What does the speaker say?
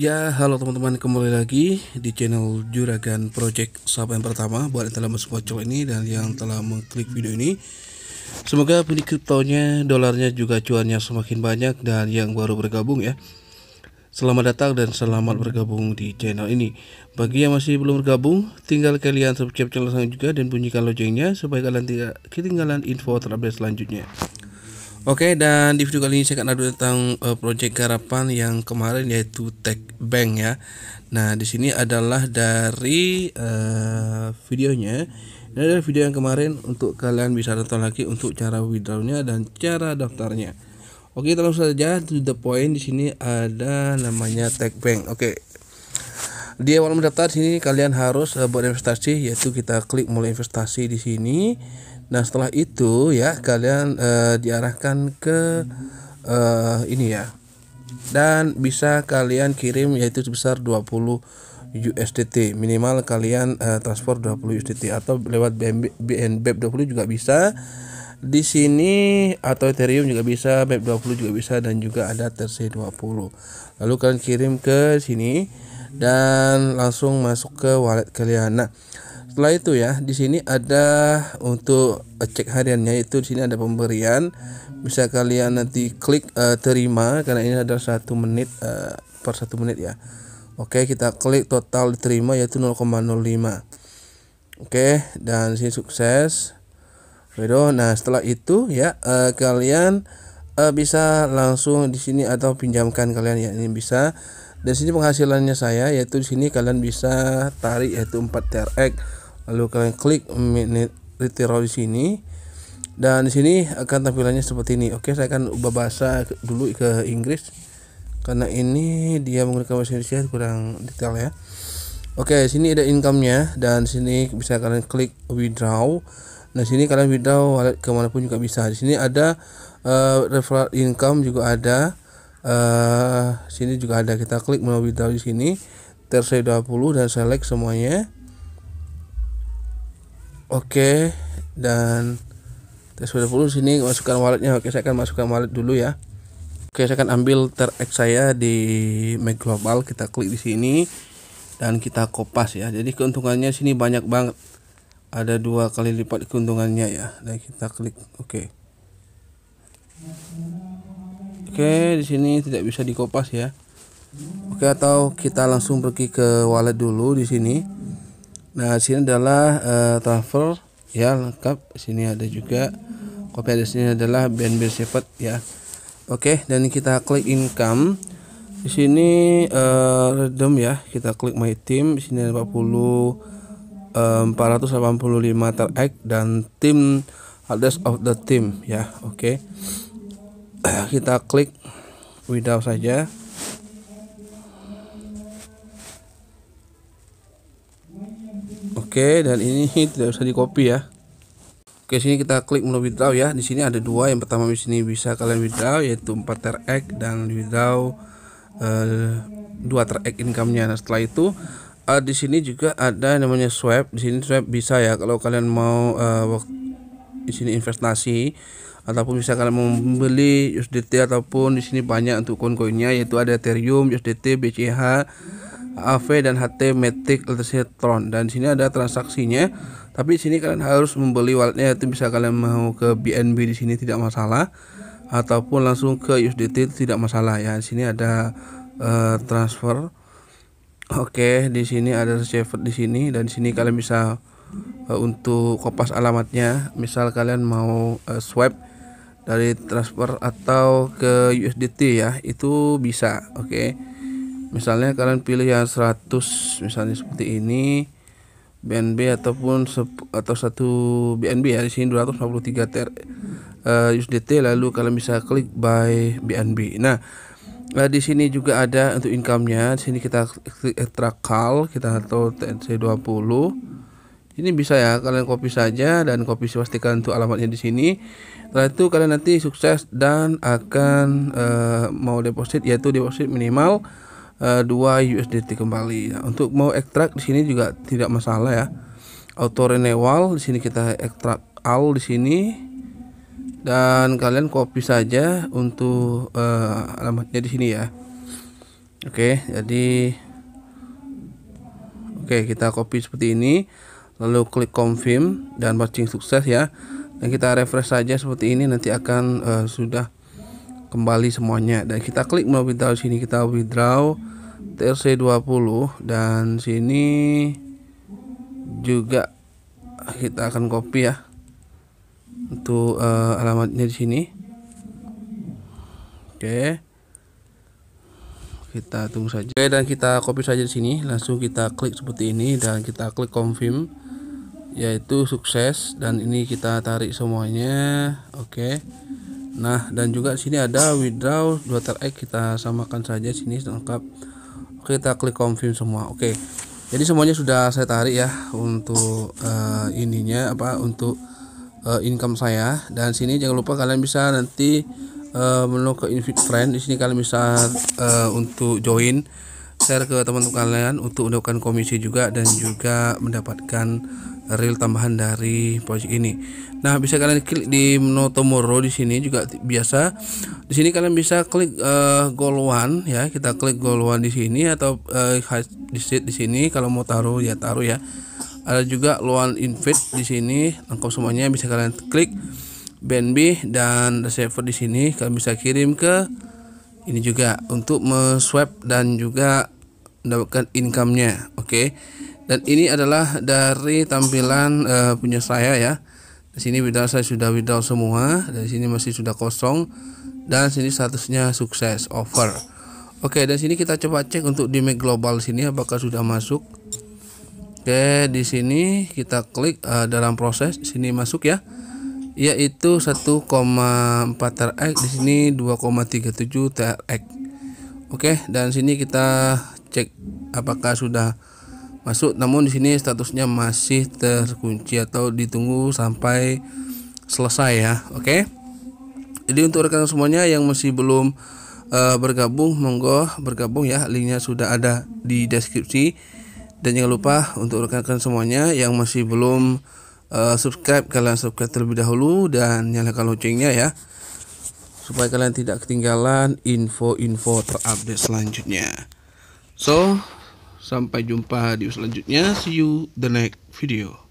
Ya, halo teman-teman, kembali lagi di channel Juragan Project Sahabat yang pertama buat yang telah mensupport channel ini dan yang telah mengklik video ini. Semoga beli kriptonya, dolarnya juga cuannya semakin banyak dan yang baru bergabung ya. Selamat datang dan selamat bergabung di channel ini. Bagi yang masih belum bergabung, tinggal kalian subscribe channel saya juga dan bunyikan loncengnya supaya kalian tidak ketinggalan info terupdate selanjutnya. Oke dan di video kali ini saya akan adu tentang uh, project garapan yang kemarin yaitu Tech Bank ya. Nah di sini adalah dari uh, videonya. Ini adalah video yang kemarin untuk kalian bisa tonton lagi untuk cara withdrawnya dan cara daftarnya. Oke langsung saja to the point di sini ada namanya Tech Bank. Oke di awal mendaftar sini kalian harus uh, eh, buat investasi yaitu kita klik mulai investasi di sini Nah setelah itu ya kalian uh, diarahkan ke uh, ini ya dan bisa kalian kirim yaitu sebesar 20 USDT minimal kalian uh, eh, transfer 20 USDT atau lewat BNB BNB 20 juga bisa di sini atau Ethereum juga bisa BNB 20 e juga bisa dan juga ada TRC20 lalu kalian kirim ke sini dan langsung masuk ke wallet kalian nah setelah itu ya di sini ada untuk cek hariannya itu di sini ada pemberian bisa kalian nanti klik uh, terima karena ini ada satu menit uh, per satu menit ya Oke kita klik total diterima yaitu 0,05 Oke dan si sukses Wedo nah setelah itu ya uh, kalian uh, bisa langsung di sini atau pinjamkan kalian ya ini bisa dan sini penghasilannya saya yaitu di sini kalian bisa tarik yaitu 4 TRX lalu kalian klik retiro di sini dan di sini akan tampilannya seperti ini oke saya akan ubah bahasa dulu ke Inggris karena ini dia menggunakan bahasa Indonesia kurang detail ya oke sini ada income nya dan sini bisa kalian klik withdraw nah sini kalian withdraw wallet pun juga bisa di sini ada uh, referral income juga ada uh, sini juga ada kita klik mau withdraw di sini terse 20 dan select semuanya Oke, dan tes sudah full sini masukkan walletnya. Oke, saya akan masukkan wallet dulu ya. Oke, saya akan ambil terex saya di Mac Global. Kita klik di sini dan kita kopas ya. Jadi keuntungannya sini banyak banget. Ada dua kali lipat keuntungannya ya. Dan nah, kita klik oke. Oke, di sini tidak bisa dikopas ya. Oke, atau kita langsung pergi ke wallet dulu di sini Nah, sini adalah uh, eh, transfer ya lengkap. Sini ada juga copy ada sini adalah BNB Shepherd ya. Oke, dan kita klik income. Di sini uh, eh, redem ya. Kita klik my team. Di sini ada 40 485 teract dan team address of the team ya. Oke. Kita klik without saja. Oke, dan ini tidak usah di copy ya. Oke, sini kita klik menu withdraw ya. Di sini ada dua. Yang pertama di sini bisa kalian withdraw yaitu 4 TRX dan withdraw eh, dua uh, TRX income-nya. Nah, setelah itu uh, di sini juga ada namanya swap. Di sini swap bisa ya kalau kalian mau uh, di sini investasi ataupun bisa kalian membeli USDT ataupun di sini banyak untuk koin-koinnya yaitu ada Ethereum, USDT, BCH AV dan HT Matic LTC Tron dan sini ada transaksinya tapi sini kalian harus membeli walletnya itu bisa kalian mau ke BNB di sini tidak masalah ataupun langsung ke USDT tidak masalah ya di sini ada uh, transfer oke okay, di sini ada receiver di sini dan di sini kalian bisa uh, untuk kopas alamatnya misal kalian mau uh, swipe dari transfer atau ke USDT ya itu bisa oke okay misalnya kalian pilih yang 100 misalnya seperti ini BNB ataupun atau satu BNB ya di sini 253 ter uh, USDT lalu kalian bisa klik buy BNB. Nah, nah di sini juga ada untuk income-nya. Di sini kita klik extra call, kita atau TNC20. Ini bisa ya, kalian copy saja dan copy pastikan untuk alamatnya di sini. Setelah itu kalian nanti sukses dan akan uh, mau deposit yaitu deposit minimal uh, eh, USDT kembali. Nah, untuk mau ekstrak di sini juga tidak masalah ya. Auto renewal di sini kita ekstrak all di sini dan kalian copy saja untuk uh, alamatnya di sini ya. Oke, okay, jadi oke okay, kita copy seperti ini lalu klik confirm dan matching sukses ya. Dan kita refresh saja seperti ini nanti akan uh, sudah kembali semuanya dan kita klik mau withdraw sini kita withdraw TRC20 dan sini juga kita akan copy ya untuk uh, alamatnya di sini oke okay kita tunggu saja okay, dan kita copy saja di sini langsung kita klik seperti ini dan kita klik confirm yaitu sukses dan ini kita tarik semuanya oke okay nah dan juga sini ada withdraw dua egg kita samakan saja sini lengkap Oke, kita klik confirm semua oke jadi semuanya sudah saya tarik ya untuk uh, ininya apa untuk uh, income saya dan sini jangan lupa kalian bisa nanti uh, menu ke invite friend di sini kalian bisa uh, untuk join share ke teman-teman kalian untuk mendapatkan komisi juga dan juga mendapatkan real tambahan dari project ini. Nah, bisa kalian klik di menu tomorrow di sini juga biasa. Di sini kalian bisa klik uh, goal one ya, kita klik goal one di sini atau uh, eh, di di sini kalau mau taruh ya taruh ya. Ada juga loan invite di sini, lengkap semuanya bisa kalian klik BNB dan receiver di sini kalian bisa kirim ke ini juga untuk me-swap dan juga mendapatkan income-nya oke okay? dan ini adalah dari tampilan uh, punya saya ya di sini withdraw saya sudah withdraw semua dari sini masih sudah kosong dan sini statusnya sukses over oke okay, dan sini kita coba cek untuk di Make Global sini apakah sudah masuk oke okay, di sini kita klik uh, dalam proses sini masuk ya yaitu 1,4 TRX di sini 2,37 TRX Oke, dan sini kita cek apakah sudah masuk namun di sini statusnya masih terkunci atau ditunggu sampai selesai ya oke okay? jadi untuk rekan semuanya yang masih belum uh, bergabung monggo bergabung ya linknya sudah ada di deskripsi dan jangan lupa untuk rekan-rekan semuanya yang masih belum uh, subscribe kalian subscribe terlebih dahulu dan nyalakan loncengnya ya supaya kalian tidak ketinggalan info-info terupdate selanjutnya So, sampai jumpa di selanjutnya. See you the next video.